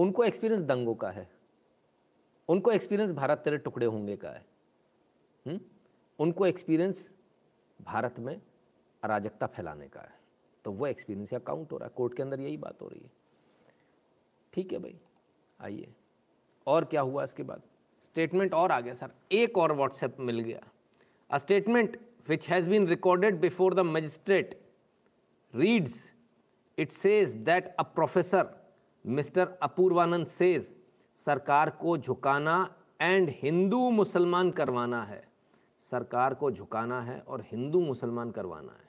उनको एक्सपीरियंस दंगों का है उनको एक्सपीरियंस भारत तेरे टुकड़े होंगे का है हुँ? हम्म? उनको एक्सपीरियंस भारत में अराजकता फैलाने का है तो वो एक्सपीरियंस या काउंट हो रहा है कोर्ट के अंदर यही बात हो रही है ठीक है भाई आइए और क्या हुआ इसके बाद स्टेटमेंट और आ गया सर एक और व्हाट्सएप मिल गया a statement which has been recorded before the magistrate reads it says that a professor mister Apoorvanand says सरकार को झुकाना एंड हिंदू मुसलमान करवाना है सरकार को झुकाना है और हिंदू मुसलमान करवाना है